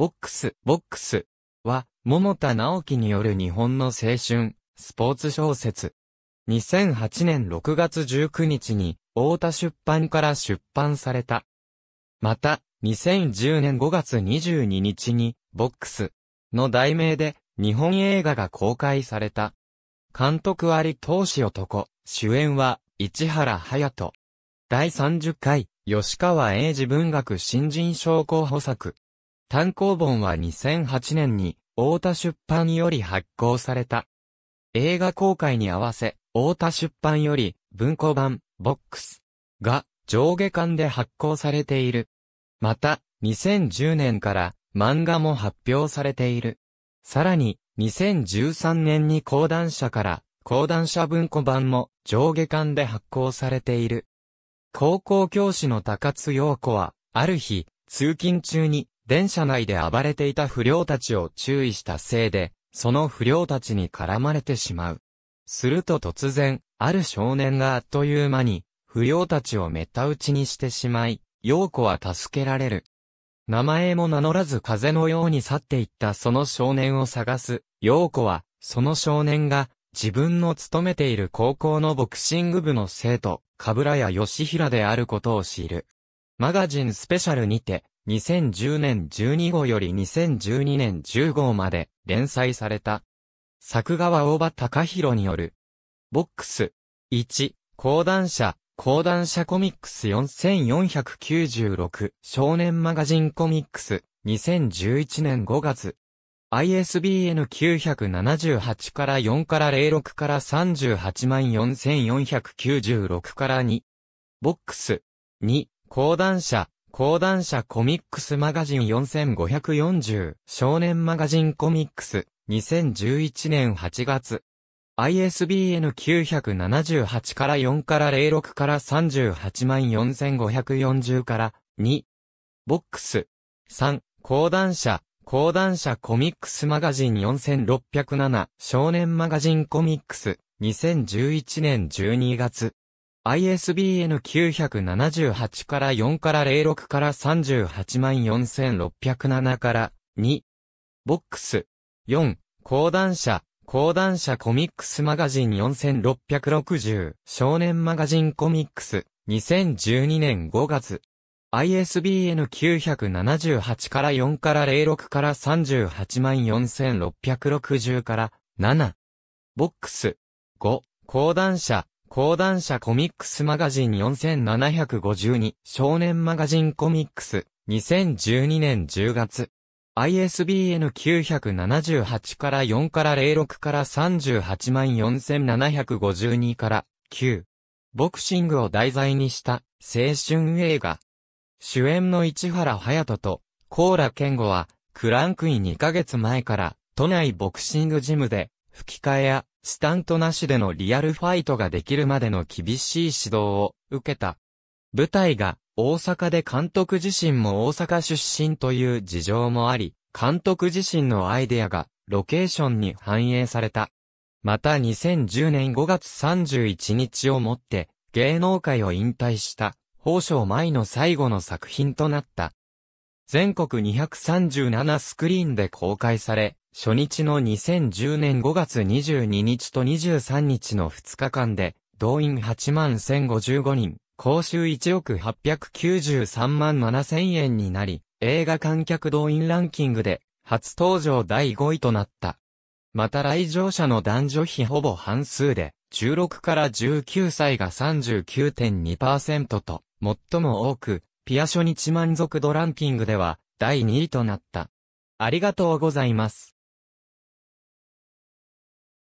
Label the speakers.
Speaker 1: ボックス、ボックスは、桃田直樹による日本の青春、スポーツ小説。2008年6月19日に、大田出版から出版された。また、2010年5月22日に、ボックスの題名で、日本映画が公開された。監督あり投資男、主演は、市原隼人。第30回、吉川英治文学新人賞候補作。単行本は2008年に、大田出版より発行された。映画公開に合わせ、大田出版より、文庫版、ボックス、が、上下巻で発行されている。また、2010年から、漫画も発表されている。さらに、2013年に講談社から、講談社文庫版も上下巻で発行されている。高校教師の高津陽子は、ある日、通勤中に電車内で暴れていた不良たちを注意したせいで、その不良たちに絡まれてしまう。すると突然、ある少年があっという間に、不良たちをめった打ちにしてしまい、陽子は助けられる。名前も名乗らず風のように去っていったその少年を探す、陽子は、その少年が、自分の勤めている高校のボクシング部の生徒、かぶらやヒラであることを知る。マガジンスペシャルにて、2010年12号より2012年10号まで連載された。作画は大場隆弘による。ボックス。1、講談社、講談社コミックス4496少年マガジンコミックス2011年5月。ISBN 978から4から06から38万4496から2。ボックス。2、講談社、講談社コミックスマガジン4540少年マガジンコミックス2011年8月 ISBN 978から4から06から38万4540から2ボックス3講談社講談社コミックスマガジン4607少年マガジンコミックス2011年12月 ISBN 978から4から06から384,607から2。ボックス。4。講談社。講談社コミックスマガジン4660。少年マガジンコミックス。2012年5月。ISBN 978から4から06から384,660から7。ボックス。5。講談社。講談社コミックスマガジン4752少年マガジンコミックス2012年10月 ISBN 978から4から06から384,752から9ボクシングを題材にした青春映画主演の市原隼人とコーラ健吾はクランクイン2ヶ月前から都内ボクシングジムで吹き替えやスタントなしでのリアルファイトができるまでの厳しい指導を受けた。舞台が大阪で監督自身も大阪出身という事情もあり、監督自身のアイデアがロケーションに反映された。また2010年5月31日をもって芸能界を引退した、宝生舞の最後の作品となった。全国237スクリーンで公開され、初日の2010年5月22日と23日の2日間で、動員8万1055人、公衆1億893万7000円になり、映画観客動員ランキングで、初登場第5位となった。また来場者の男女比ほぼ半数で、16から19歳が39.2%と、最も多く、ピア初日満足度ランキングでは、第2位となった。ありがとうございます。